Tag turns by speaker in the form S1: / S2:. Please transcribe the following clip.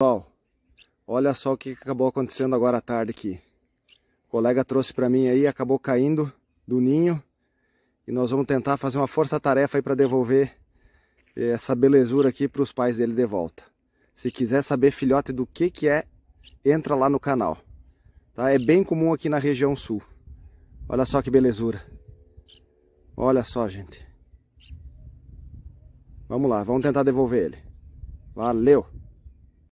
S1: Pessoal, olha só o que acabou acontecendo agora à tarde aqui. O colega trouxe para mim aí, acabou caindo do ninho. E nós vamos tentar fazer uma força-tarefa aí para devolver eh, essa belezura aqui para os pais dele de volta. Se quiser saber, filhote, do que que é, entra lá no canal. Tá? É bem comum aqui na região sul. Olha só que belezura. Olha só, gente. Vamos lá, vamos tentar devolver ele. Valeu!